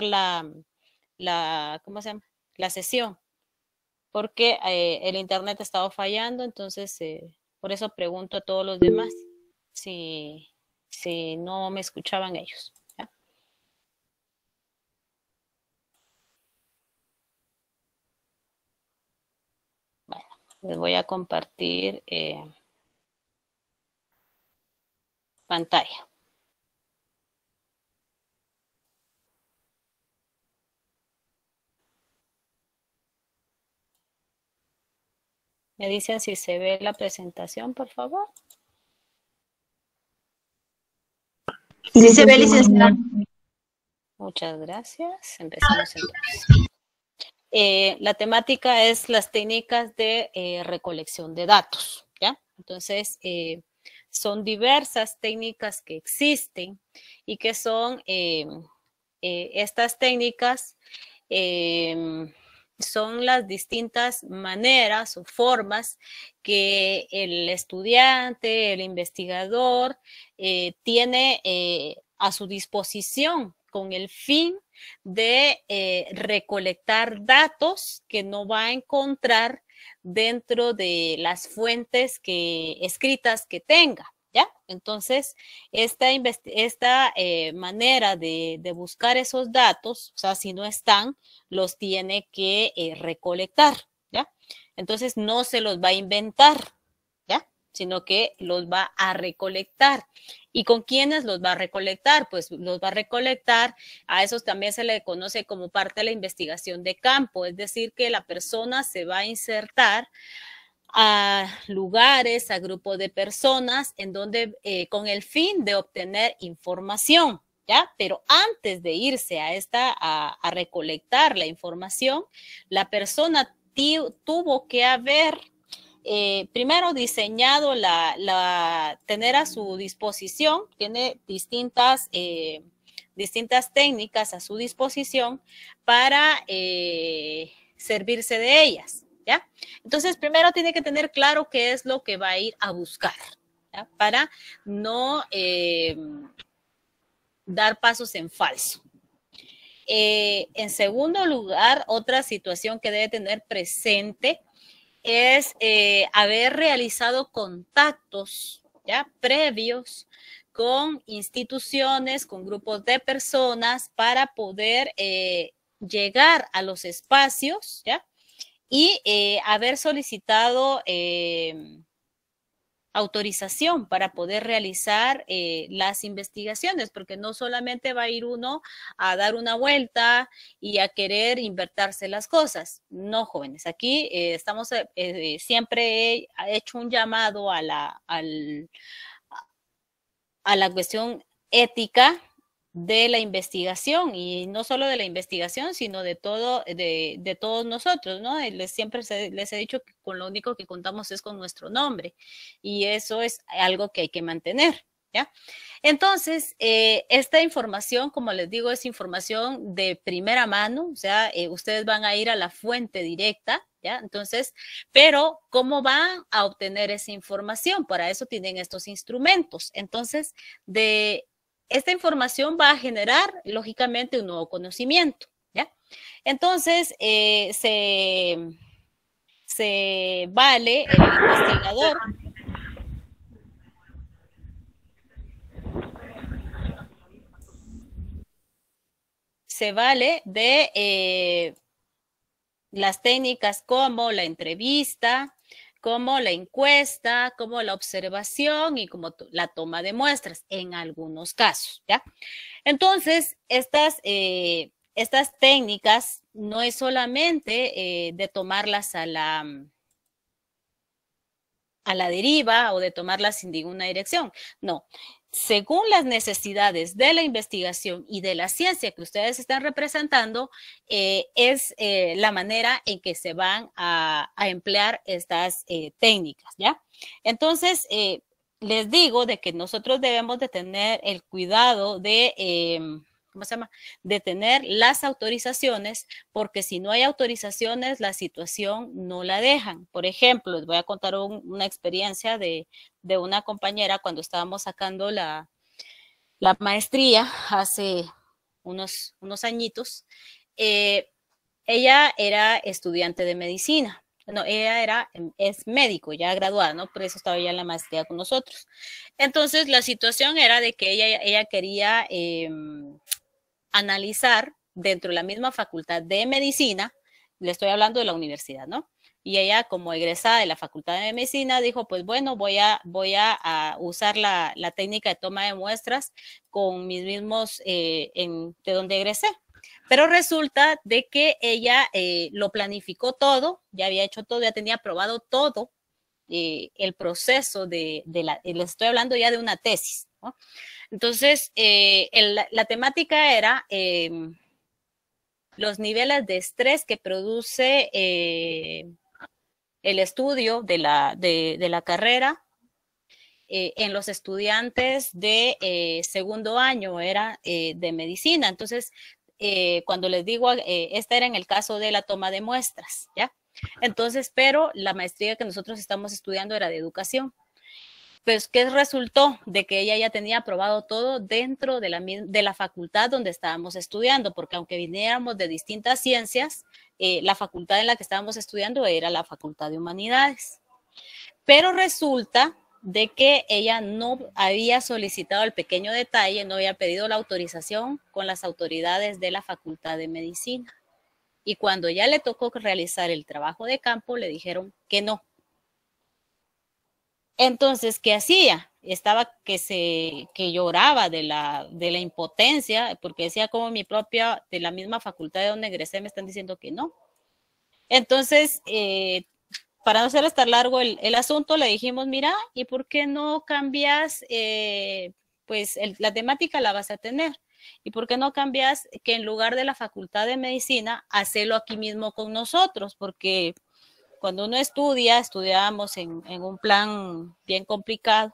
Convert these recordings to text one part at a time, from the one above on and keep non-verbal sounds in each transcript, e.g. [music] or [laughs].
la, la ¿cómo se llama? La sesión, porque eh, el internet ha estado fallando, entonces eh, por eso pregunto a todos los demás si, si no me escuchaban ellos. Bueno, les voy a compartir eh, pantalla. Me dicen si se ve la presentación, por favor. Sí se ve, licenciada. Muchas gracias. Empezamos entonces. Eh, la temática es las técnicas de eh, recolección de datos, ¿ya? Entonces, eh, son diversas técnicas que existen y que son estas técnicas son las distintas maneras o formas que el estudiante, el investigador eh, tiene eh, a su disposición con el fin de eh, recolectar datos que no va a encontrar dentro de las fuentes que, escritas que tenga. ¿Ya? Entonces, esta, esta eh, manera de, buscar esos datos, o sea, si no están, los tiene que eh, recolectar, ¿ya? Entonces, no se los va a inventar, ¿ya? Sino que los va a recolectar. ¿Y con quiénes los va a recolectar? Pues los va a recolectar, a esos también se le conoce como parte de la investigación de campo, es decir, que la persona se va a insertar a lugares, a grupos de personas, en donde eh, con el fin de obtener información, ¿ya? Pero antes de irse a esta, a, recolectar la información, la persona tuvo que haber eh, primero diseñado la, tener a su disposición, tiene distintas, eh, distintas técnicas a su disposición para servirse de ellas. Entonces, primero tiene que tener claro qué es lo que va a ir a buscar, Para no eh, dar pasos en falso. Eh, en segundo lugar, otra situación que debe tener presente es eh, haber realizado contactos ya previos con instituciones, con grupos de personas para poder llegar a los espacios, ¿ya? y eh, haber solicitado eh, autorización para poder realizar eh, las investigaciones, porque no solamente va a ir uno a dar una vuelta y a querer invertirse las cosas. No, jóvenes, aquí estamos, siempre he hecho un llamado a la, a la cuestión ética de la investigación y no solo de la investigación, sino de todo, de, todos nosotros, ¿no? Eh, les, siempre les he dicho que con lo único que contamos es con nuestro nombre y eso es algo que hay que mantener. ¿Ya? Entonces, eh, esta información, como les digo, es información de primera mano, o sea, eh, ustedes van a ir a la fuente directa, ¿ya? Entonces, pero ¿cómo van a obtener esa información? Para eso tienen estos instrumentos. Entonces, de esta información va a generar, lógicamente, un nuevo conocimiento. ¿ya? Entonces, eh, se, vale el investigador. Se vale de eh, las técnicas como la entrevista, como la encuesta, como la observación y como la toma de muestras en algunos casos, ¿ya? Entonces, estas, eh, estas técnicas no es solamente eh, de tomarlas a la, a la deriva o de tomarlas sin ninguna dirección, no según las necesidades de la investigación y de la ciencia que ustedes están representando, eh, es eh, la manera en que se van a, emplear estas eh, técnicas, ¿ya? Entonces, les digo de que nosotros debemos de tener el cuidado de... Em, ¿cómo se llama? De tener las autorizaciones, porque si no hay autorizaciones, la situación no la dejan. Por ejemplo, les voy a contar una experiencia de, de una compañera cuando estábamos sacando la, la maestría hace unos, unos añitos. Eh, ella era estudiante de medicina. bueno, ella era, em, es médico, ya graduada, ¿no? Por eso estaba ya en la maestría con nosotros. Entonces, la situación era de que ella, ella quería em, analizar dentro de la misma facultad de medicina, le estoy hablando de la universidad, ¿no? y ella como egresada de la Facultad de Medicina dijo, pues bueno, voy a, voy a, usar la, técnica de toma de muestras con mis mismos eh, de donde egresé. Pero resulta de que ella eh, lo planificó todo, ya había hecho todo, ya tenía aprobado todo eh, el proceso de, de la, les estoy hablando ya de una tesis. ¿no? Entonces, la temática era em, los niveles de estrés que produce el estudio de la, de, la carrera eh, en los estudiantes de eh, segundo año, era eh, de medicina. Entonces, cuando les digo, esta era en el caso de la toma de muestras, ¿ya? Entonces, pero la maestría que nosotros estamos estudiando era de educación. Pues, ¿qué resultó? De que ella ya tenía aprobado todo dentro de la, de la facultad donde estábamos estudiando, porque aunque viniéramos de distintas ciencias, eh, la facultad en la que estábamos estudiando era la Facultad de Humanidades. Pero resulta de que ella no había solicitado el pequeño detalle, no había pedido la autorización con las autoridades de la Facultad de Medicina. Y cuando ya le tocó realizar el trabajo de campo, le dijeron que no. Entonces, ¿qué hacía? estaba que se que lloraba de la de la impotencia porque decía como mi propia de la misma facultad de donde egresé me están diciendo que no entonces eh, para no ser estar largo el, asunto le dijimos mira y por qué no cambias eh, pues la temática la vas a tener y por qué no cambias que en lugar de la facultad de medicina hacelo aquí mismo con nosotros porque cuando uno estudia, estudiamos en, en un plan bien complicado,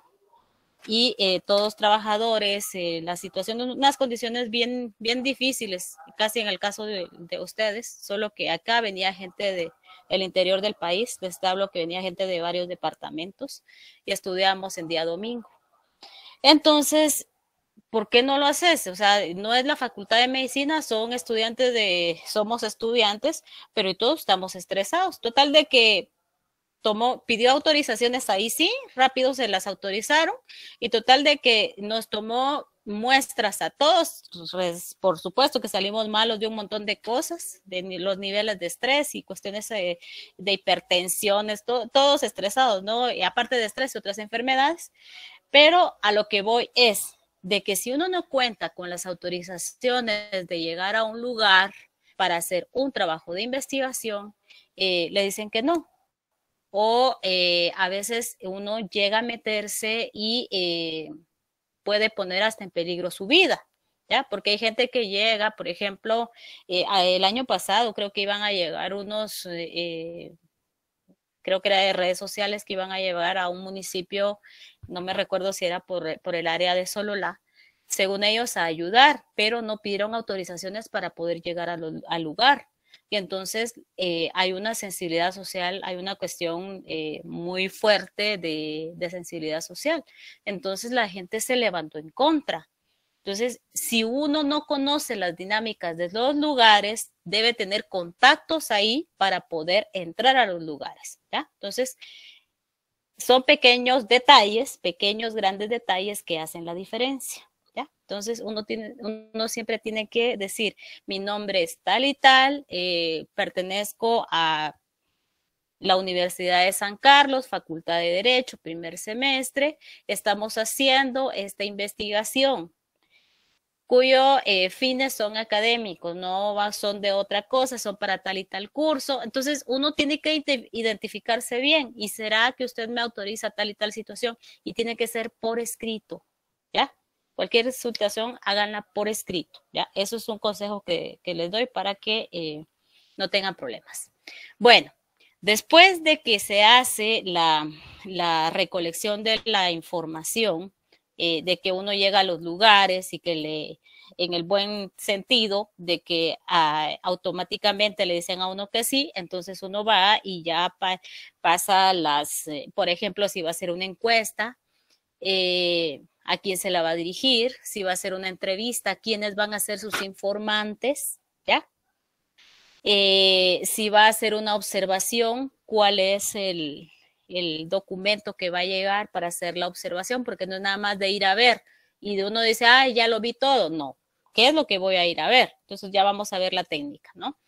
y eh, todos trabajadores, eh, la situación, unas condiciones bien, bien difíciles, casi en el caso de, ustedes, solo que acá venía gente de, el interior del país. Les hablo que venía gente de varios departamentos y estudiamos en día domingo. Entonces, ¿por qué no lo haces? O sea, no es la facultad de medicina, son estudiantes de, somos estudiantes, pero todos estamos estresados. Total de que tomó, pidió autorizaciones ahí sí, rápido se las autorizaron y total de que nos tomó muestras a todos, pues por supuesto que salimos malos de un montón de cosas, de los niveles de estrés y cuestiones de, eh, de hipertensiones, todos estresados, ¿no? Y aparte de estrés y otras enfermedades, pero a lo que voy es de que si uno no cuenta con las autorizaciones de llegar a un lugar para hacer un trabajo de investigación, eh, le dicen que no, o eh, a veces uno llega a meterse y eh, puede poner hasta en peligro su vida. ¿Ya? Porque hay gente que llega, por ejemplo, eh, el año pasado creo que iban a llegar unos, creo que era de redes sociales que iban a llegar a un municipio, no me recuerdo si era por, el área de Solola, según ellos, a ayudar, pero no pidieron autorizaciones para poder llegar al lugar. Y entonces eh, hay una sensibilidad social, hay una cuestión eh, muy fuerte de, sensibilidad social. Entonces la gente se levantó en contra. Entonces, si uno no conoce las dinámicas de los lugares, debe tener contactos ahí para poder entrar a los lugares. Entonces, son pequeños detalles, pequeños grandes detalles que hacen la diferencia. Entonces uno, uno siempre tiene que decir, mi nombre es tal y tal, eh, pertenezco a la Universidad de San Carlos, Facultad de Derecho, primer semestre, estamos haciendo esta investigación cuyos eh, fines son académicos, no son de otra cosa, son para tal y tal curso. Entonces, uno tiene que identificarse bien y será que usted me autoriza tal y tal situación y tiene que ser por escrito cualquier situación, háganla por escrito. ¿ya? Eso es un consejo que, les doy para que eh, no tengan problemas. Bueno, después de que se hace la, recolección de la información, eh, de que uno llega a los lugares y que le, en el buen sentido de que ah, automáticamente le dicen a uno que sí, entonces uno va y ya pasa las, eh, por ejemplo, si va a hacer una encuesta, eh, a quién se la va a dirigir, si va a ser una entrevista, quiénes van a ser sus informantes, ¿ya? Eh, si va a hacer una observación, cuál es el, el documento que va a llegar para hacer la observación, porque no es nada más de ir a ver y de uno dice, ay, ya lo vi todo. No, ¿qué es lo que voy a ir a ver? Entonces ya vamos a ver la técnica, ¿no?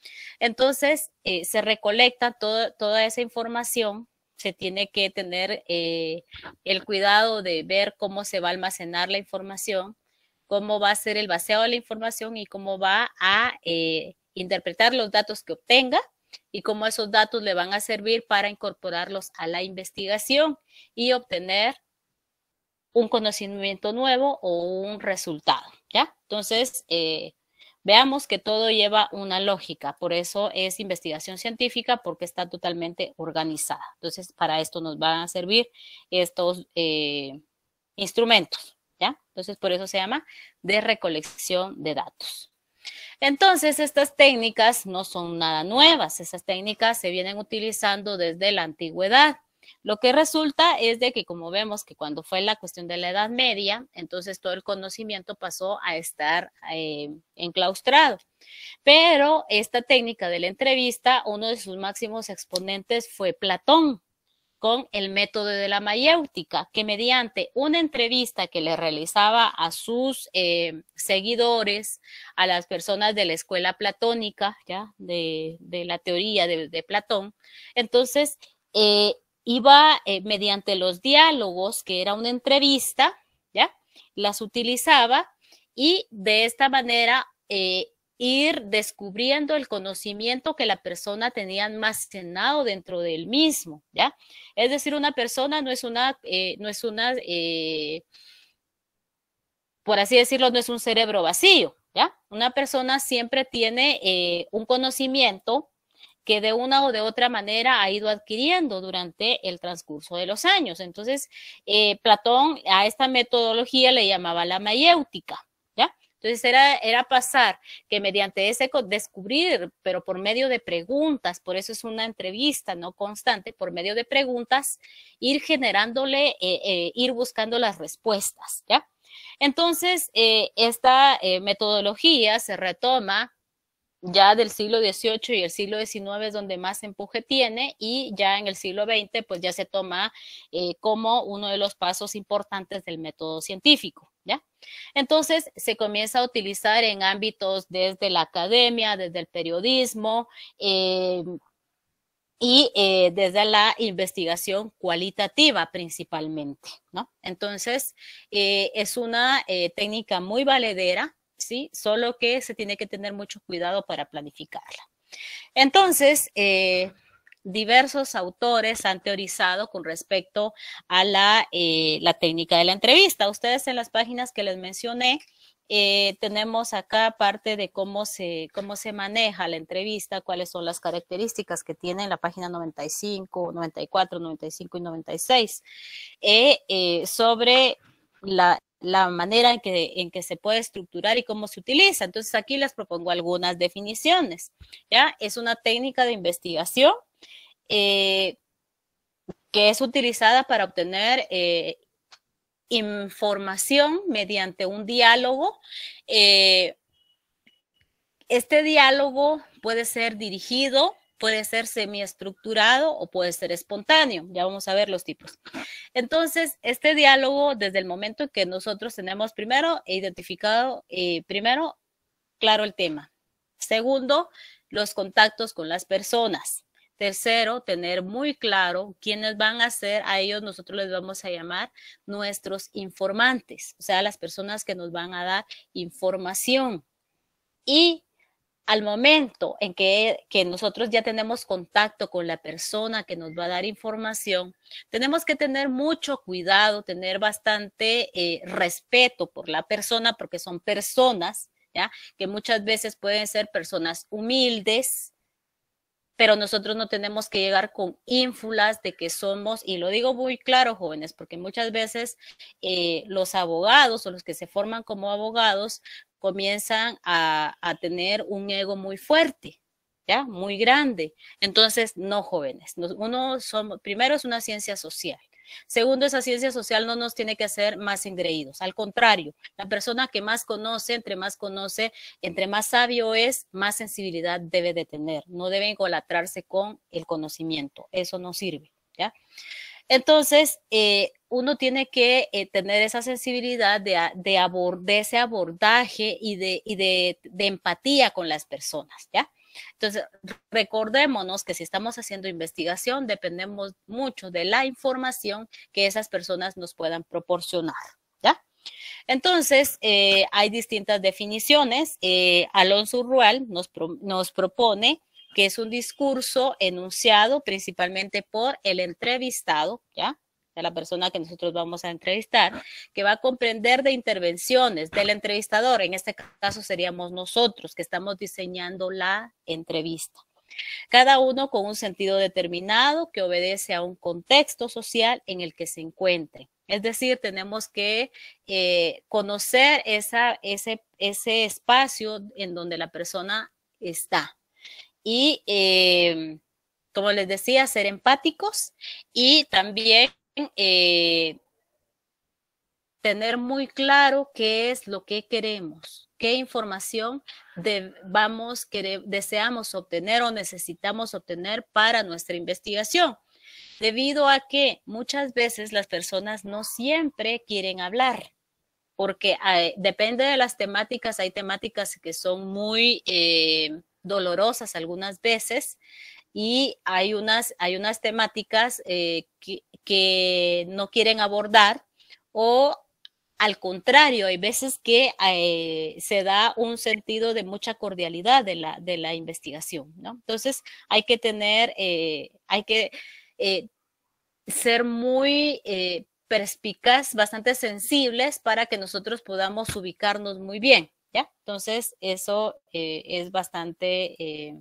Entonces eh, se recolecta toda esa información se tiene que tener eh, el cuidado de ver cómo se va a almacenar la información, cómo va a ser el vaciado de la información y cómo va a eh, interpretar los datos que obtenga y cómo esos datos le van a servir para incorporarlos a la investigación y obtener un conocimiento nuevo o un resultado, ¿ya? Entonces, eh, Veamos que todo lleva una lógica, por eso es investigación científica, porque está totalmente organizada. Entonces, para esto nos van a servir estos eh, instrumentos, ¿ya? Entonces, por eso se llama de recolección de datos. Entonces, estas técnicas no son nada nuevas, esas técnicas se vienen utilizando desde la antigüedad. Lo que resulta es de que como vemos que cuando fue la cuestión de la Edad Media, entonces todo el conocimiento pasó a estar eh, enclaustrado. Pero esta técnica de la entrevista, uno de sus máximos exponentes fue Platón con el método de la mayéutica, que mediante una entrevista que le realizaba a sus eh, seguidores, a las personas de la escuela platónica, ya, de, la teoría de, Platón, entonces eh, iba eh, mediante los diálogos, que era una entrevista, ¿ya? Las utilizaba y de esta manera eh, ir descubriendo el conocimiento que la persona tenía almacenado dentro del mismo, ¿ya? Es decir, una persona no es una, eh, no es una, por así decirlo, no es un cerebro vacío, ¿ya? Una persona siempre tiene un conocimiento que de una o de otra manera ha ido adquiriendo durante el transcurso de los años. Entonces, eh, Platón a esta metodología le llamaba la mayéutica. ¿ya? Entonces era, era pasar que mediante ese descubrir, pero por medio de preguntas, por eso es una entrevista no constante, por medio de preguntas, ir generándole, eh, eh, ir buscando las respuestas, ¿ya? Entonces, esta metodología se retoma ya del siglo XVIII y el siglo XIX es donde más empuje tiene y ya en el siglo XX pues ya se toma eh, como uno de los pasos importantes del método científico, ¿ya? Entonces se comienza a utilizar en ámbitos desde la academia, desde el periodismo eh, y eh, desde la investigación cualitativa principalmente, ¿no? Entonces es una técnica muy valedera Solo que se tiene que tener mucho cuidado para planificarla. Entonces, eh, diversos autores han teorizado con respecto a eh, la, técnica de la entrevista. Ustedes en las páginas que les mencioné, eh, tenemos acá parte de cómo se, maneja la entrevista, cuáles son las características que tiene la página 95, 94, 95 y 96, sobre la la manera en que, se puede estructurar y cómo se utiliza. Entonces aquí les propongo algunas definiciones. ¿ya? Es una técnica de investigación eh, que es utilizada para obtener eh, información mediante un diálogo. Eh, este diálogo puede ser dirigido puede ser semiestructurado o puede ser espontáneo. Ya vamos a ver los tipos. Entonces, este diálogo, desde el momento que nosotros tenemos primero identificado, eh, primero, claro el tema. Segundo, los contactos con las personas. Tercero, tener muy claro quiénes van a ser, a ellos nosotros les vamos a llamar nuestros informantes, o sea, las personas que nos van a dar información. Y al momento en que, nosotros ya tenemos contacto con la persona que nos va a dar información, tenemos que tener mucho cuidado, tener bastante eh, respeto por la persona, porque son personas, ¿ya? Que muchas veces pueden ser personas humildes, pero nosotros no tenemos que llegar con ínfulas de que somos, y lo digo muy claro, jóvenes, porque muchas veces eh, los abogados o los que se forman como abogados comienzan a, tener un ego muy fuerte, ¿ya? Muy grande. Entonces, no jóvenes. Uno, somos, primero es una ciencia social. Segundo, esa ciencia social no nos tiene que hacer más engreídos. Al contrario, la persona que más conoce, entre más conoce, entre más sabio es, más sensibilidad debe de tener. No debe colatrarse con el conocimiento. Eso no sirve, ¿ya? Entonces, eh, uno tiene que eh, tener esa sensibilidad de, ese abordaje y, de, empatía con las personas, ¿ya? Entonces, recordémonos que si estamos haciendo investigación, dependemos mucho de la información que esas personas nos puedan proporcionar, ¿ya? Entonces, eh, hay distintas definiciones. Alonso Rual nos, nos propone que es un discurso enunciado principalmente por el entrevistado, ¿ya? De la persona que nosotros vamos a entrevistar, que va a comprender de intervenciones del entrevistador. En este caso seríamos nosotros que estamos diseñando la entrevista. Cada uno con un sentido determinado que obedece a un contexto social en el que se encuentre. Es decir, tenemos que eh, conocer ese espacio en donde la persona está y, eh, como les decía, ser empáticos y también eh, tener muy claro qué es lo que queremos, qué información vamos, deseamos obtener o necesitamos obtener para nuestra investigación. Debido a que muchas veces las personas no siempre quieren hablar, porque eh, depende de las temáticas, hay temáticas que son muy dolorosas algunas veces y hay unas, hay unas temáticas eh, que, no quieren abordar o al contrario, hay veces que eh, se da un sentido de mucha cordialidad de la, de la investigación, ¿no? Entonces hay que tener, eh, hay que ser muy perspicaz, bastante sensibles para que nosotros podamos ubicarnos muy bien. Entonces, eso eh, es bastante eh,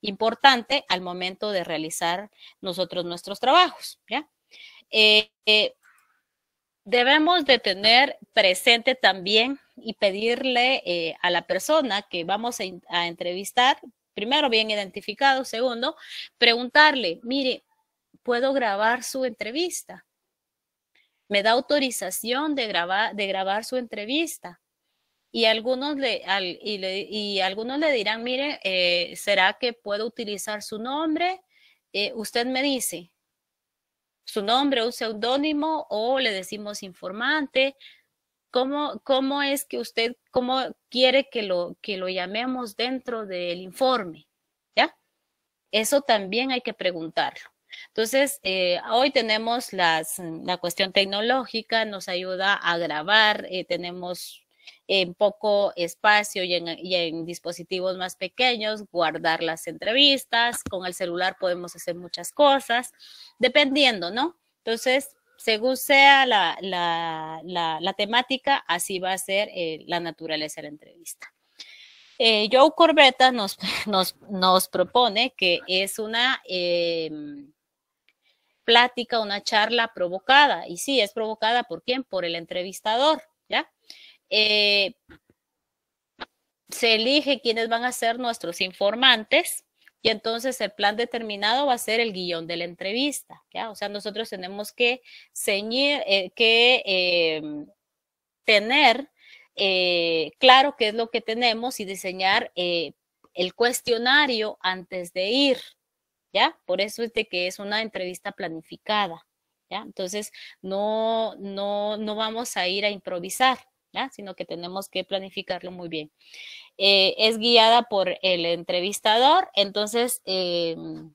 importante al momento de realizar nosotros nuestros trabajos, eh, debemos de tener presente también y pedirle a la persona que vamos a, entrevistar, primero bien identificado, segundo, preguntarle, mire, ¿puedo grabar su entrevista? me da autorización de grabar su entrevista y algunos le, al, y le, y algunos le dirán, mire, eh, ¿será que puedo utilizar su nombre? Eh, usted me dice su nombre, un seudónimo o le decimos informante. ¿Cómo, ¿Cómo es que usted, cómo quiere que lo, que lo llamemos dentro del informe? ¿Ya? Eso también hay que preguntarlo. Entonces, eh, hoy tenemos las, la cuestión tecnológica, nos ayuda a grabar, tenemos en poco espacio y en, dispositivos más pequeños, guardar las entrevistas, con el celular podemos hacer muchas cosas, dependiendo, ¿no? Entonces, según sea la, temática, así va a ser eh, la naturaleza de la entrevista. Eh, Joe Corbetta [laughs] nos, propone que es una em, plática, una charla provocada. Y sí, es provocada por quién? Por el entrevistador. Eh, se elige quiénes van a ser nuestros informantes y entonces el plan determinado va a ser el guión de la entrevista. ¿ya? O sea, nosotros tenemos que eh, em, tener eh, claro qué es lo que tenemos y diseñar el cuestionario antes de ir. ¿ya? Por eso es de que es una entrevista planificada. ¿ya? Entonces, no, no, no vamos a ir a improvisar sino que tenemos que planificarlo muy bien. Eh, es guiada por el entrevistador, entonces em,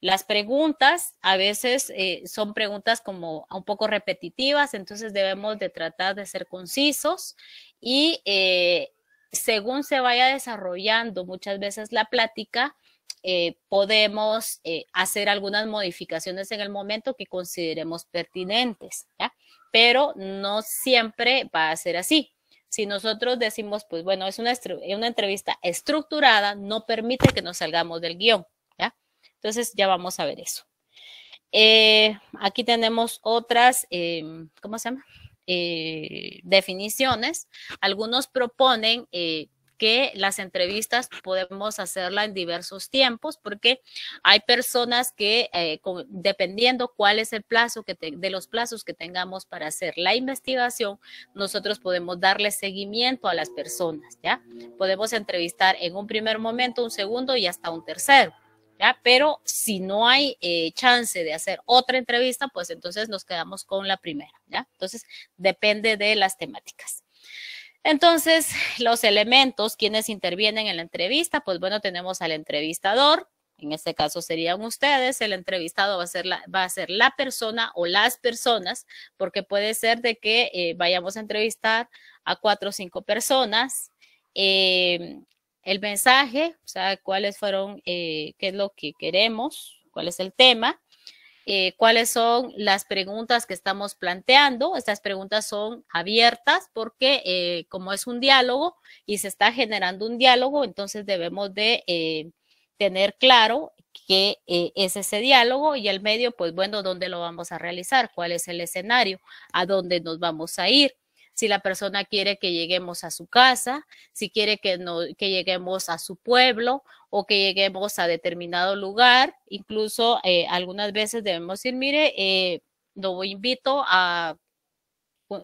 las preguntas a veces eh, son preguntas como un poco repetitivas, entonces debemos de tratar de ser concisos y eh, según se vaya desarrollando muchas veces la plática, podemos hacer algunas modificaciones en el momento que consideremos pertinentes pero no siempre va a ser así. Si nosotros decimos, pues bueno, es una, entrevista estructurada, no permite que nos salgamos del guión, ¿ya? Entonces ya vamos a ver eso. Eh, aquí tenemos otras, eh, ¿cómo se llama? Eh, definiciones. Algunos proponen que las entrevistas podemos hacerla en diversos tiempos porque hay personas que eh, dependiendo cuál es el plazo que de los plazos que tengamos para hacer la investigación, nosotros podemos darle seguimiento a las personas, ¿ya? Podemos entrevistar en un primer momento, un segundo y hasta un tercero. ¿Ya? Pero si no hay eh, chance de hacer otra entrevista, pues entonces nos quedamos con la primera, ¿ya? Entonces, depende de las temáticas. Entonces, los elementos quienes intervienen en la entrevista, pues bueno, tenemos al entrevistador, en este caso serían ustedes, el entrevistado va a ser la, persona o las personas, porque puede ser de que eh, vayamos a entrevistar a cuatro o cinco personas. Em, el mensaje, o sea, cuáles fueron, eh, qué es lo que queremos, cuál es el tema. Eh, cuáles son las preguntas que estamos planteando. Estas preguntas son abiertas porque eh, como es un diálogo y se está generando un diálogo, entonces debemos de eh, tener claro qué es ese diálogo y el medio, pues bueno, dónde lo vamos a realizar, cuál es el escenario, a dónde nos vamos a ir, si la persona quiere que lleguemos a su casa, si quiere que, no, que lleguemos a su pueblo o que lleguemos a determinado lugar. Incluso eh, algunas veces debemos decir mire, eh, lo invito a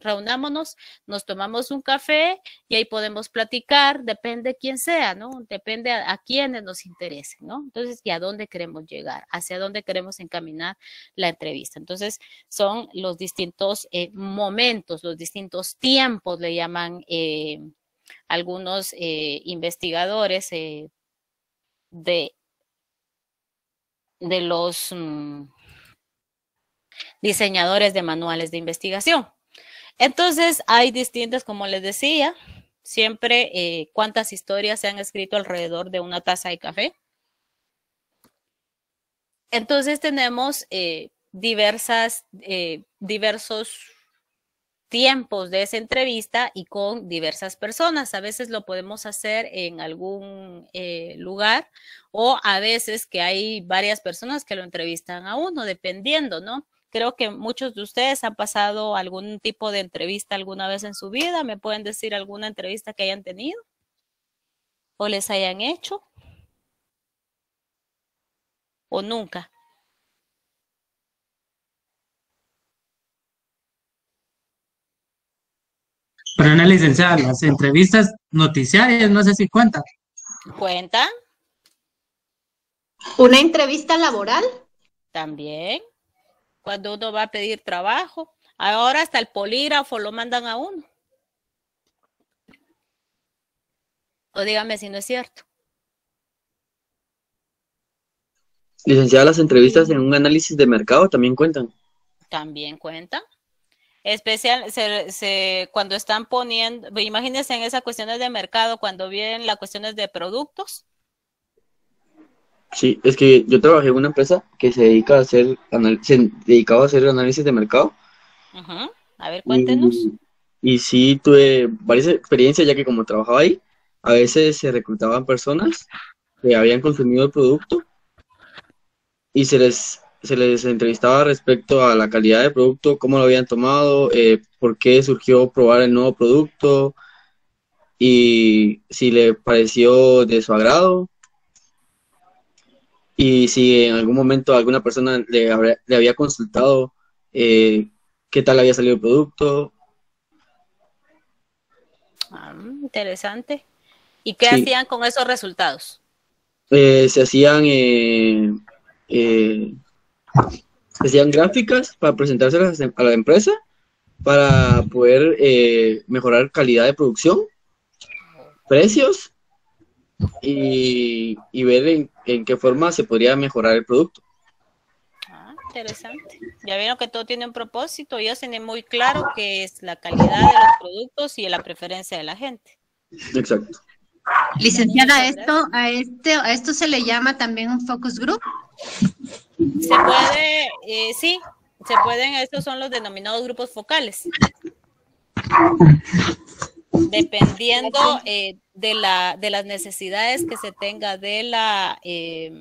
reunámonos, nos tomamos un café y ahí podemos platicar, depende quién sea, ¿no? Depende a, quienes nos interesen, ¿no? Entonces, y a dónde queremos llegar, hacia dónde queremos encaminar la entrevista. Entonces, son los distintos eh, momentos, los distintos tiempos, le llaman eh, algunos eh, investigadores de, de los... Mm, diseñadores de manuales de investigación. Entonces, hay distintas, como les decía, siempre eh, cuántas historias se han escrito alrededor de una taza de café. Entonces, tenemos eh, diversas, eh, diversos tiempos de esa entrevista y con diversas personas. A veces lo podemos hacer en algún lugar o a veces que hay varias personas que lo entrevistan a uno, dependiendo, ¿no? Creo que muchos de ustedes han pasado algún tipo de entrevista alguna vez en su vida. ¿Me pueden decir alguna entrevista que hayan tenido o les hayan hecho? ¿O nunca? Pero una licenciada, las entrevistas noticiarias, no sé si cuentan. ¿Cuentan? ¿Una entrevista laboral? También cuando uno va a pedir trabajo. Ahora hasta el polígrafo lo mandan a uno. O dígame si no es cierto. Licenciada, las entrevistas en un análisis de mercado también cuentan. También cuentan. Especial, cuando están poniendo, imagínense en esas cuestiones de mercado, cuando vienen las cuestiones de productos, Sí, es que yo trabajé en una empresa que se dedica a hacer se dedicaba a hacer análisis de mercado. A ver, cuéntenos. Y, sí tuve varias experiencias ya que como trabajaba ahí, a veces se reclutaban personas que habían consumido el producto y se les se les entrevistaba respecto a la calidad del producto, cómo lo habían tomado, eh, por qué surgió probar el nuevo producto y si le pareció de su agrado y si en algún momento alguna persona le, había consultado eh, qué tal había salido el producto. Ah, interesante. ¿Y qué hacían con esos resultados? Eh, se hacían eh, se hacían gráficas para presentárselas a la em, empresa para poder mejorar calidad de producción, precios y, ver en, qué forma se podría mejorar el producto. Ah, interesante. Ya vieron que todo tiene un propósito. Ellos tienen muy claro que es la calidad de los productos y la preferencia de la gente. Exacto. Licenciada, esto, a este, a esto se le llama también un focus group. Se puede, eh, sí, se pueden, estos son los denominados grupos focales dependiendo eh, de, la, de las necesidades que se tenga de la, eh,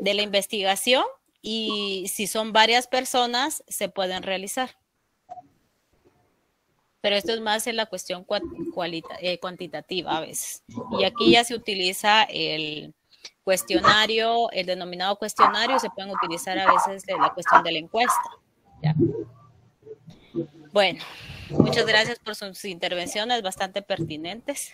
de la investigación y si son varias personas, se pueden realizar. Pero esto es más en la cuestión eh, cuantitativa a veces. Y aquí ya se utiliza el cuestionario, el denominado cuestionario, se pueden utilizar a veces la cuestión de la encuesta. Bueno, muchas gracias por sus intervenciones bastante pertinentes.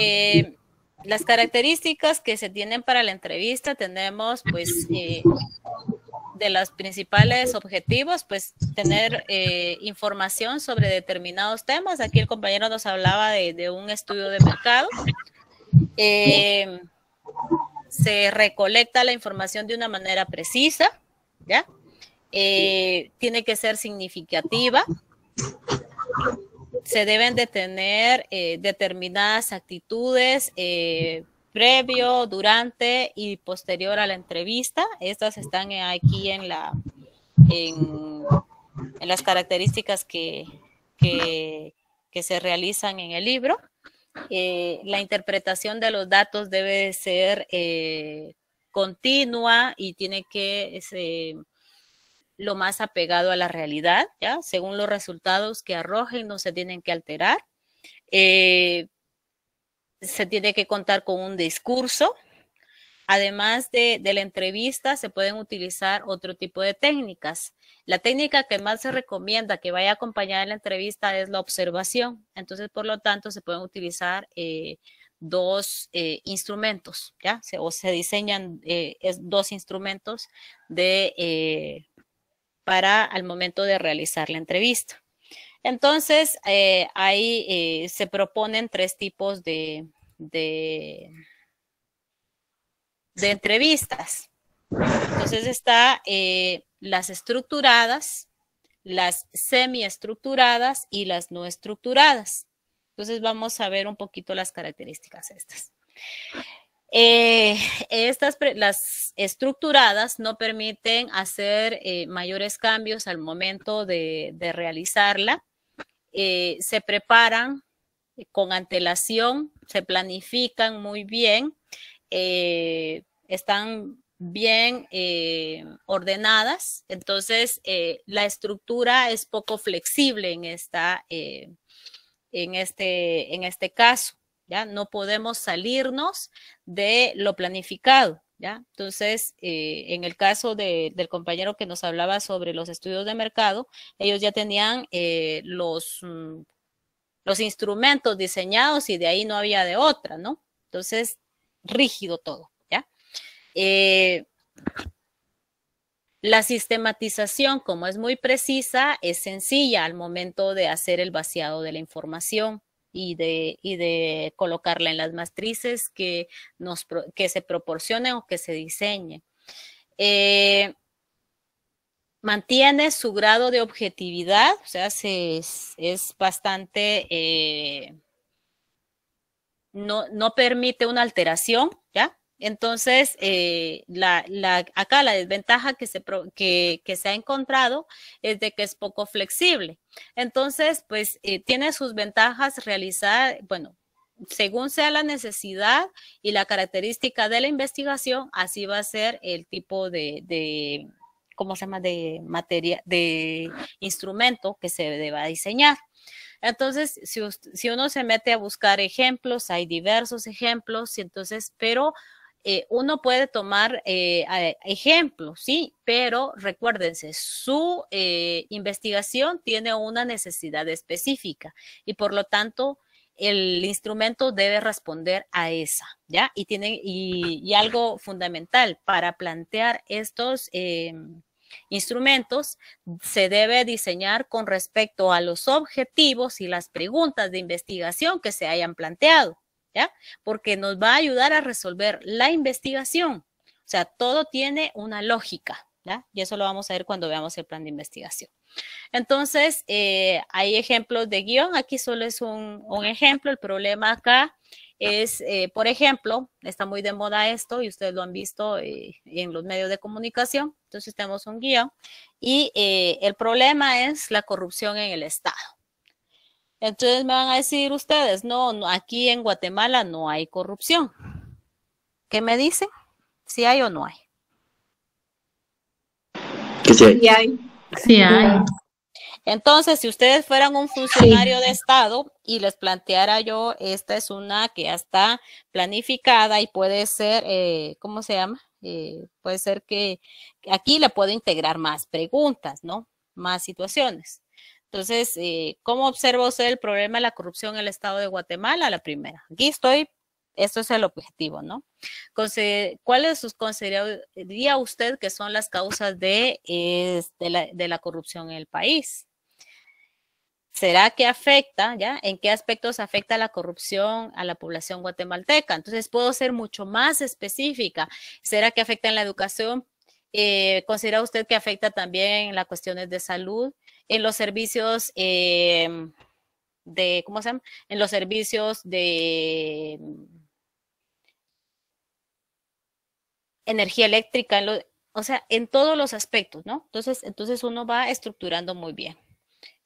Eh, las características que se tienen para la entrevista tenemos pues eh, de los principales objetivos pues tener eh, información sobre determinados temas aquí el compañero nos hablaba de, un estudio de mercado se recolecta la información de una manera precisa ya eh, tiene que ser significativa. Se deben de tener eh, determinadas actitudes eh, previo, durante y posterior a la entrevista. Estas están aquí en, las características que, se realizan en el libro. la interpretación de los datos debe ser continua y tiene que lo más apegado a la realidad, ¿ya? Según los resultados que arrojen, no se tienen que alterar. Eh, se tiene que contar con un discurso. Además de, la entrevista, se pueden utilizar otro tipo de técnicas. La técnica que más se recomienda que vaya acompañada en la entrevista es la observación. Entonces, por lo tanto, se pueden utilizar eh, dos eh, instrumentos, ¿ya? o se diseñan dos instrumentos de para al momento de realizar la entrevista. Entonces, eh, ahí eh, se proponen tres tipos de, de, entrevistas. Entonces está eh, las estructuradas, las semiestructuradas y las no estructuradas. Entonces vamos a ver un poquito las características estas. estas las estructuradas no permiten hacer eh, mayores cambios al momento de, realizarla. Eh, se preparan eh, con antelación, se planifican muy bien, están bien ordenadas, entonces la estructura es poco flexible en, esta, en, este, en este caso. ¿ya? No podemos salirnos de lo planificado. Entonces, eh, en el caso del compañero que nos hablaba sobre los estudios de mercado, ellos ya tenían eh, mm, los, instrumentos diseñados y de ahí no había de otra, ¿no? Entonces, rígido todo, ¿ya? Eh, la sistematización, como es muy precisa, es sencilla al momento de hacer el vaciado de la información y de, colocarla en las matrices que, que se proporcionen o que se diseñe. Eh, mantiene su grado de objetividad, o sea, es, bastante, eh, no, no permite una alteración, ¿ya? Entonces, eh, la, acá la desventaja que se, que, que se, ha encontrado es de que es poco flexible. Entonces, pues eh, tiene sus ventajas realizar, bueno, según sea la necesidad y la característica de la investigación, así va a ser el tipo de, de ¿cómo se llama?, de materia, de instrumento que se deba diseñar. Entonces, si, si uno se mete a buscar ejemplos, hay diversos ejemplos, entonces, pero eh, uno puede tomar eh, ejemplos, ¿sí? Pero recuérdense, su eh, investigación tiene una necesidad específica y por lo tanto el instrumento debe responder a esa, ¿ya? Y, y algo fundamental para plantear estos instrumentos se debe diseñar con respecto a los objetivos y las preguntas de investigación que se hayan planteado. Porque nos va a ayudar a resolver la investigación. O sea, todo tiene una lógica, ¿ya? Y eso lo vamos a ver cuando veamos el plan de investigación. Entonces, eh, hay ejemplos de guión. Aquí solo es un, ejemplo. El problema acá es, eh, por ejemplo, está muy de moda esto y ustedes lo han visto eh, en los medios de comunicación. Entonces, tenemos un guión. Y el problema es la corrupción en el Estado. Entonces me van a decir ustedes, no, aquí en Guatemala no hay corrupción. ¿Qué me dicen? ¿Si hay o no hay? hay. hay. Entonces, si ustedes fueran un funcionario de Estado y les planteara yo, esta es una que ya está planificada y puede ser, eh, ¿cómo se llama? Eh, puede ser que aquí le puedo integrar más preguntas, ¿no? Más situaciones. Entonces, eh, ¿cómo observa usted el problema de la corrupción en el Estado de Guatemala? La primera. Aquí estoy, esto es el objetivo, ¿no? ¿Cuáles consideraría usted que son las causas eh, de, la, corrupción en el país? ¿Será que afecta, ya? ¿En qué aspectos afecta la corrupción a la población guatemalteca? Entonces, puedo ser mucho más específica. ¿Será que afecta en la educación? Eh, ¿Considera usted que afecta también en las cuestiones de salud? en los servicios em, de, ¿cómo se llama? En los servicios de energía eléctrica, o sea, en todos los aspectos, ¿no? Entonces, entonces uno va estructurando muy bien.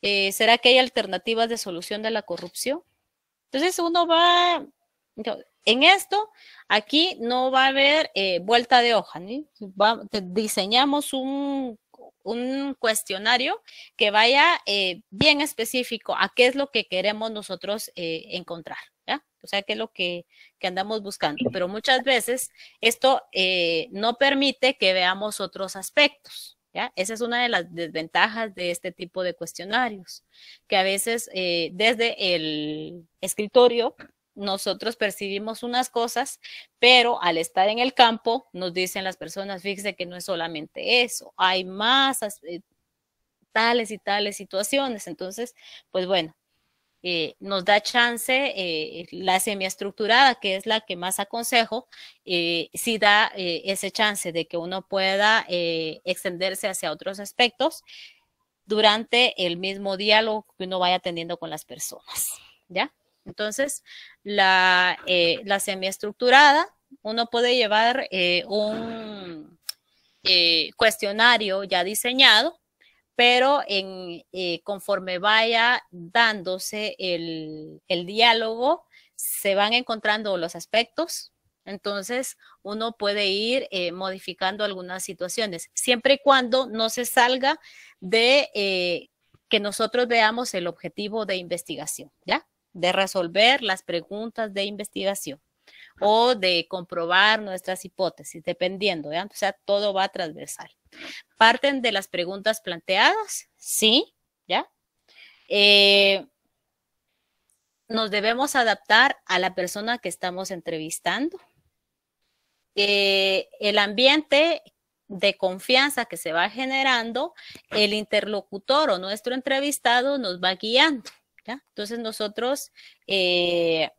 Eh, ¿Será que hay alternativas de solución de la corrupción? Entonces uno va, en esto, aquí no va a haber eh, vuelta de hoja, ¿no? diseñamos un un cuestionario que vaya eh, bien específico a qué es lo que queremos nosotros eh, encontrar, ¿ya? O sea, qué es lo que, andamos buscando. Pero muchas veces esto eh, no permite que veamos otros aspectos. ¿Ya? Esa es una de las desventajas de este tipo de cuestionarios, que a veces desde el escritorio nosotros percibimos unas cosas, pero al estar en el campo nos dicen las personas, fíjese que no es solamente eso, hay más eh, tales y tales situaciones. Entonces, pues bueno, eh, nos da chance eh, la semiestructurada, que es la que más aconsejo, eh, sí da eh, ese chance de que uno pueda extenderse hacia otros aspectos durante el mismo diálogo que uno vaya teniendo con las personas. ¿Ya? Entonces, eh, la, semiestructurada, uno puede llevar eh, un eh, cuestionario ya diseñado, pero en, conforme vaya dándose el, diálogo, se van encontrando los aspectos, entonces, uno puede ir modificando algunas situaciones, siempre y cuando no se salga de que nosotros veamos el objetivo de investigación, ¿ya? de resolver las preguntas de investigación ah. o de comprobar nuestras hipótesis, dependiendo, ¿ya? o sea, todo va a transversal. Parten de las preguntas planteadas, sí, ¿ya? Eh, nos debemos adaptar a la persona que estamos entrevistando. Eh, el ambiente de confianza que se va generando, el interlocutor o nuestro entrevistado nos va guiando. Entonces nosotros eh,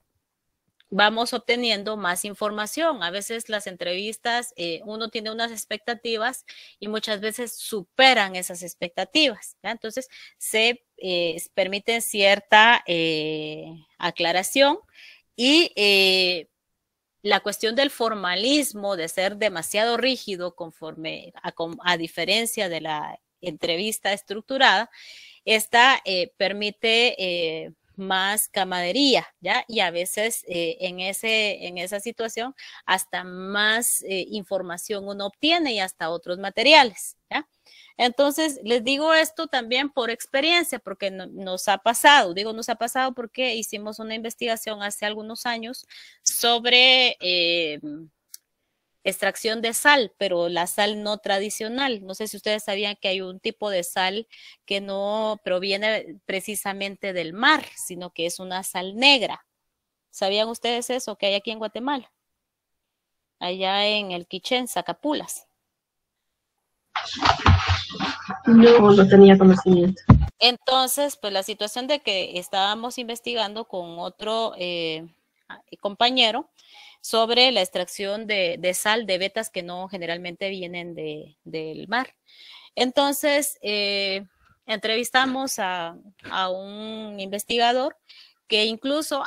vamos obteniendo más información. A veces las entrevistas, eh, uno tiene unas expectativas y muchas veces superan esas expectativas. Entonces, se eh, permite cierta eh, aclaración y la cuestión del formalismo, de ser demasiado rígido conforme a diferencia de la entrevista estructurada, esta eh, permite eh, más camadería, ¿ya? Y a veces eh, en, ese, en esa situación hasta más información uno obtiene y hasta otros materiales, ¿ya? Entonces, les digo esto también por experiencia, porque nos ha pasado, digo nos ha pasado porque hicimos una investigación hace algunos años sobre extracción de sal, pero la sal no tradicional. No sé si ustedes sabían que hay un tipo de sal que no proviene precisamente del mar, sino que es una sal negra. ¿Sabían ustedes eso que hay aquí en Guatemala? Allá en el Quichén, Zacapulas. No, no tenía conocimiento. Entonces, pues la situación de que estábamos investigando con otro eh, compañero, sobre la extracción de, sal de vetas que no generalmente vienen de, del mar. Entonces, eh, entrevistamos a, a, un investigador que incluso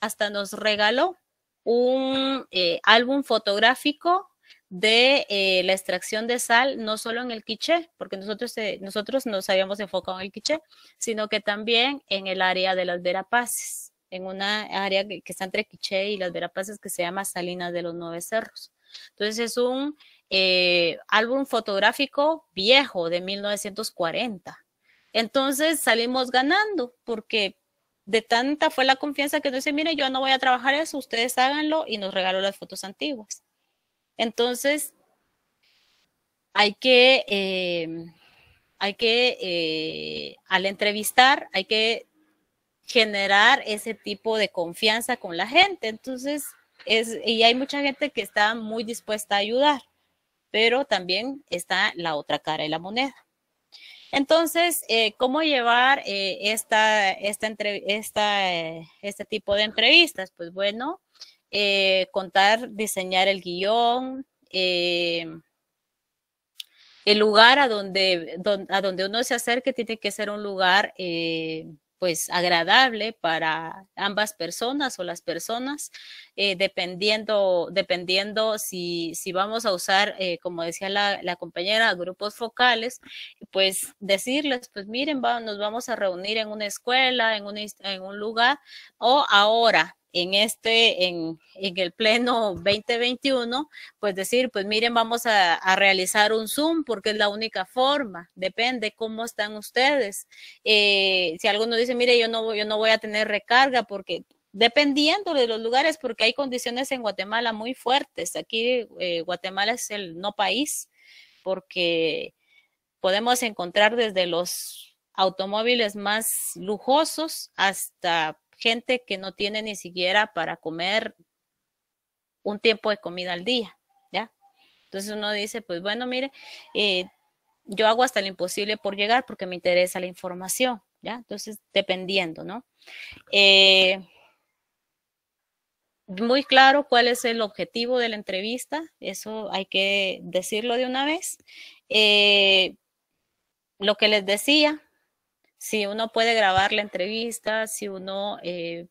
hasta nos regaló un eh, álbum fotográfico de eh, la extracción de sal, no solo en el quiché, porque nosotros, nosotros nos habíamos enfocado en el quiché, sino que también en el área de las verapaces en una área que, está entre Quiché y las Verapaces que se llama Salinas de los Nueve Cerros. Entonces es un eh, álbum fotográfico viejo de 1940. Entonces salimos ganando porque de tanta fue la confianza que nos dice, mire, yo no voy a trabajar eso, ustedes háganlo y nos regaló las fotos antiguas. Entonces, hay que, eh, hay que, eh, al entrevistar, hay que generar ese tipo de confianza con la gente. Entonces, es, y hay mucha gente que está muy dispuesta a ayudar, pero también está la otra cara de la moneda. Entonces, eh, ¿cómo llevar eh, esta, esta, eh, este tipo de entrevistas? Pues bueno, contar, diseñar el guión, el lugar a donde, a donde uno se acerque tiene que ser un lugar pues agradable para ambas personas o las personas, eh, dependiendo, dependiendo si, si, vamos a usar, eh, como decía la, la, compañera, grupos focales, pues decirles, pues miren, nos vamos a reunir en una escuela, en un, en un lugar, o ahora en este, en, el pleno 2021, pues decir, pues miren, vamos a, realizar un Zoom porque es la única forma, depende cómo están ustedes. Eh, si alguno dice, mire, yo no, yo no voy a tener recarga porque dependiendo de los lugares, porque hay condiciones en Guatemala muy fuertes. Aquí eh, Guatemala es el no país porque podemos encontrar desde los automóviles más lujosos hasta gente que no tiene ni siquiera para comer un tiempo de comida al día, ¿ya? Entonces uno dice, pues bueno, mire, eh, yo hago hasta lo imposible por llegar porque me interesa la información, ¿ya? Entonces, dependiendo, ¿no? Eh, muy claro cuál es el objetivo de la entrevista, eso hay que decirlo de una vez. Eh, lo que les decía, si uno puede grabar la entrevista, si uno eh,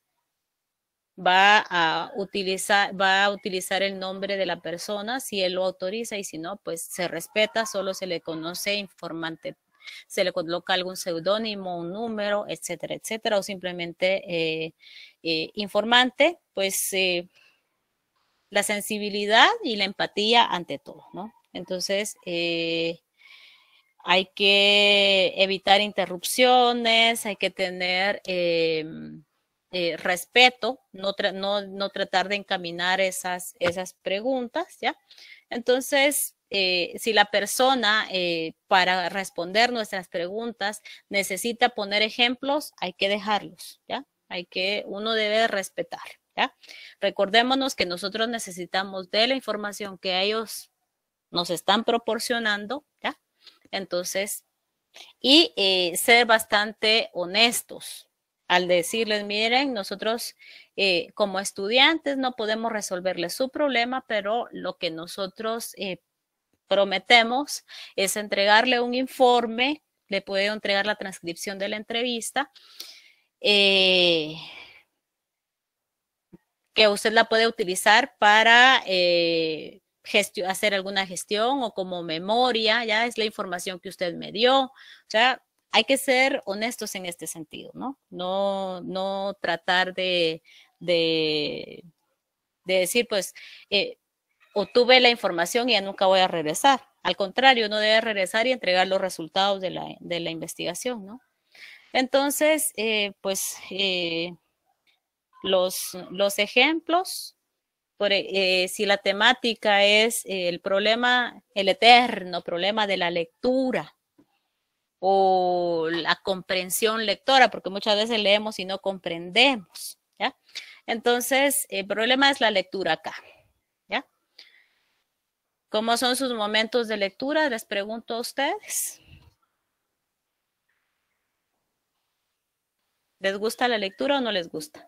va, a utilizar, va a utilizar el nombre de la persona, si él lo autoriza y si no, pues se respeta, solo se le conoce informante, se le coloca algún seudónimo, un número, etcétera, etcétera, o simplemente eh, eh, informante, pues la sensibilidad y la empatía ante todo, ¿no? Entonces, eh, hay que evitar interrupciones, hay que tener em, eh, respeto, no, tratar de encaminar esas, preguntas, Entonces, eh, si la persona eh, para responder nuestras preguntas necesita poner ejemplos, hay que dejarlos, ¿ya? Hay que, uno debe respetar, Recordémonos que nosotros necesitamos de la información que ellos nos están proporcionando entonces, y eh, ser bastante honestos al decirles, miren, nosotros eh, como estudiantes no podemos resolverle su problema, pero lo que nosotros eh, prometemos es entregarle un informe, le puedo entregar la transcripción de la entrevista, que usted la puede utilizar para hacer alguna gestión o como memoria, ya es la información que usted me dio. O sea, hay que ser honestos en este sentido, ¿no? No, tratar de, decir, pues, eh, obtuve la información y ya nunca voy a regresar. Al contrario, uno debe regresar y entregar los resultados de la, investigación, ¿no? Entonces, eh, pues, eh, los, los ejemplos eh, si la temática es eh, el problema, el eterno problema de la lectura o la comprensión lectora, porque muchas veces leemos y no comprendemos, ¿ya? Entonces, el problema es la lectura acá, ¿ya? ¿Cómo son sus momentos de lectura? Les pregunto a ustedes. ¿Les gusta la lectura o no les gusta?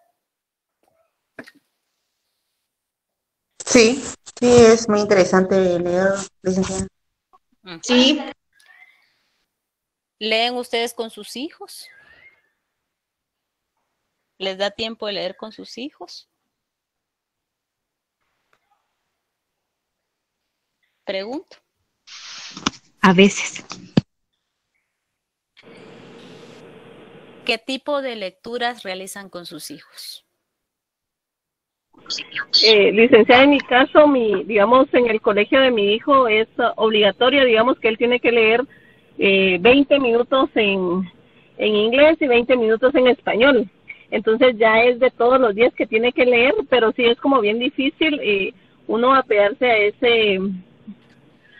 Sí, sí, es muy interesante leer, licenciada. Sí. ¿Leen ustedes con sus hijos? ¿Les da tiempo de leer con sus hijos? Pregunto. A veces. ¿Qué tipo de lecturas realizan con sus hijos? eh, licenciada, en mi caso, mi, digamos, en el colegio de mi hijo es obligatorio, digamos, que él tiene que leer eh, 20 minutos en, en inglés y 20 minutos en español. Entonces ya es de todos los días que tiene que leer, pero sí es como bien difícil eh, uno apearse a ese,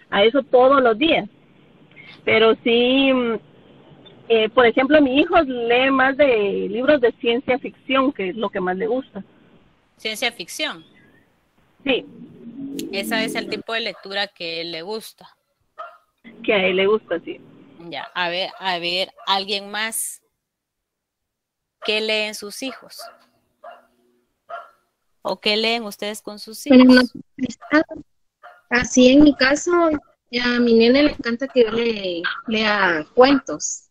a eso todos los días. Pero sí, mm, eh, por ejemplo, mi hijo lee más de libros de ciencia ficción, que es lo que más le gusta ciencia ficción. Sí. esa es el tipo de lectura que le gusta. Que a él le gusta, sí. Ya, a ver, a ver, alguien más. que leen sus hijos? ¿O qué leen ustedes con sus hijos? así en mi caso, a mi nene le encanta que yo le lea cuentos.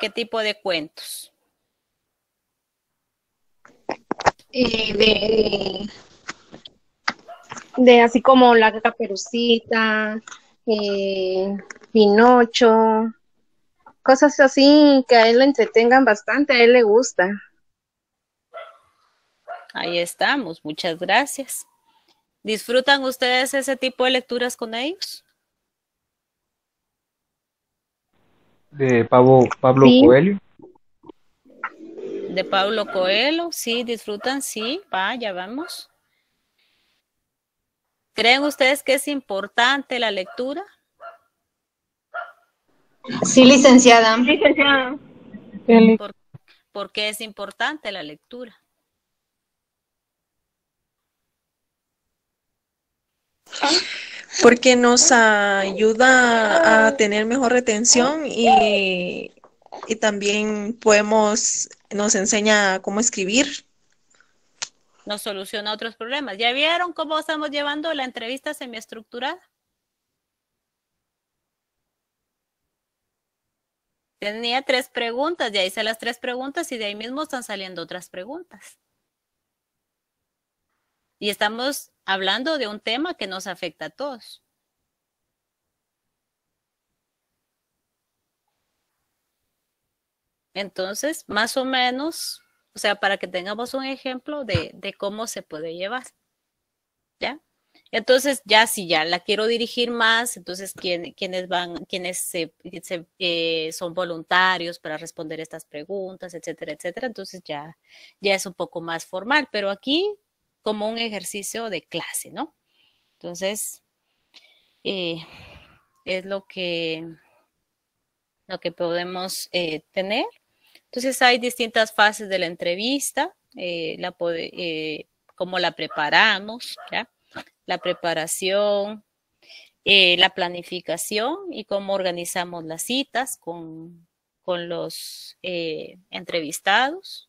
¿Qué tipo de cuentos? Eh, de, así como la caperucita, eh, Pinocho, cosas así que a él le entretengan bastante, a él le gusta. Ahí estamos, muchas gracias. ¿Disfrutan ustedes ese tipo de lecturas con ellos? De Pablo, Pablo Coelho de Pablo Coelho. Sí, disfrutan, sí, vaya, vamos. ¿Creen ustedes que es importante la lectura? Sí, licenciada. Licenciada. ¿Por, qué es importante la lectura? Porque nos ayuda a tener mejor retención y y también podemos, nos enseña cómo escribir. Nos soluciona otros problemas. ¿Ya vieron cómo estamos llevando la entrevista semiestructurada? Tenía tres preguntas, ya hice las tres preguntas y de ahí mismo están saliendo otras preguntas. Y estamos hablando de un tema que nos afecta a todos. Entonces, más o menos, o sea, para que tengamos un ejemplo de, cómo se puede llevar. ¿Ya? Entonces, ya si ya la quiero dirigir más, entonces ¿quién, quienes van, quienes se, eh, son voluntarios para responder estas preguntas, etcétera, etcétera. Entonces ya, ya es un poco más formal, pero aquí como un ejercicio de clase, ¿no? Entonces, eh, es lo que, lo que podemos eh, tener. Entonces hay distintas fases de la entrevista, eh, la, eh, cómo la preparamos, la preparación, eh, la planificación y cómo organizamos las citas con, los entrevistados.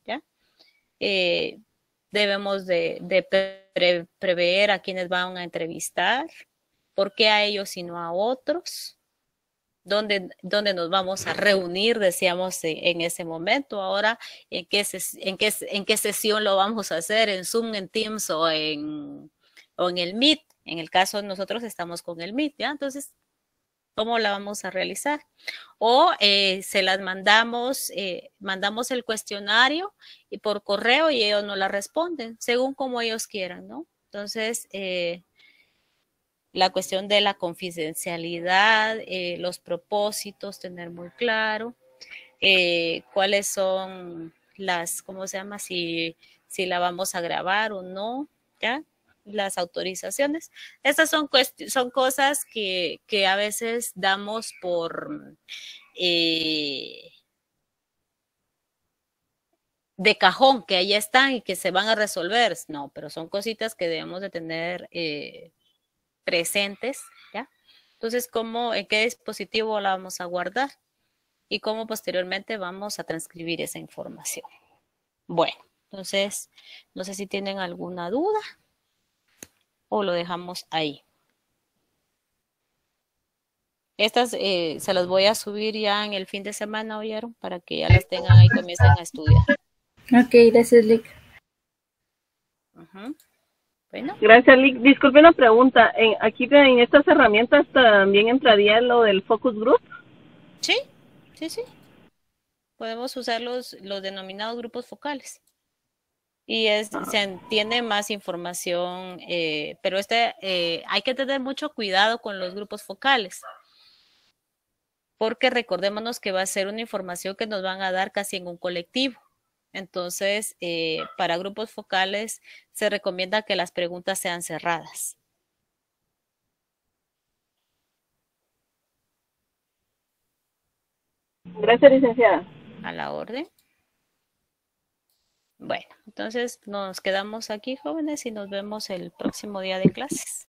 debemos de, prever a quienes van a entrevistar, por qué a ellos y no a otros dónde, dónde nos vamos a reunir, decíamos en ese momento, ahora en qué, en, qué, en qué sesión lo vamos a hacer, en Zoom, en Teams o en, o en el Meet. En el caso nosotros estamos con el Meet, ¿ya? Entonces, ¿cómo la vamos a realizar? O eh, se las mandamos, eh, mandamos el cuestionario y por correo y ellos no la responden, según como ellos quieran, ¿no? Entonces, eh, la cuestión de la confidencialidad, eh, los propósitos, tener muy claro eh, cuáles son las, ¿cómo se llama? Si, si la vamos a grabar o no, ¿ya? Las autorizaciones. Estas son, son cosas que, a veces damos por... Eh, de cajón que ahí están y que se van a resolver. No, pero son cositas que debemos de tener presentes, ¿ya? Entonces, ¿cómo, en qué dispositivo la vamos a guardar? Y cómo posteriormente vamos a transcribir esa información. Bueno, entonces, no sé si tienen alguna duda o lo dejamos ahí. Estas eh, se las voy a subir ya en el fin de semana, ¿oyeron? Para que ya las tengan ahí y comiencen a estudiar. Ok, gracias, Lick. Ajá. Gracias, Lick. Disculpe una pregunta. aquí en estas herramientas también entraría lo del focus group. Sí, sí, sí. Podemos usar los, denominados grupos focales. Y ah. se entiende más información, eh, pero este eh, hay que tener mucho cuidado con los grupos focales, porque recordémonos que va a ser una información que nos van a dar casi en un colectivo. Entonces, eh, para grupos focales se recomienda que las preguntas sean cerradas. Gracias, licenciada. A la orden. Bueno, entonces nos quedamos aquí, jóvenes, y nos vemos el próximo día de clases.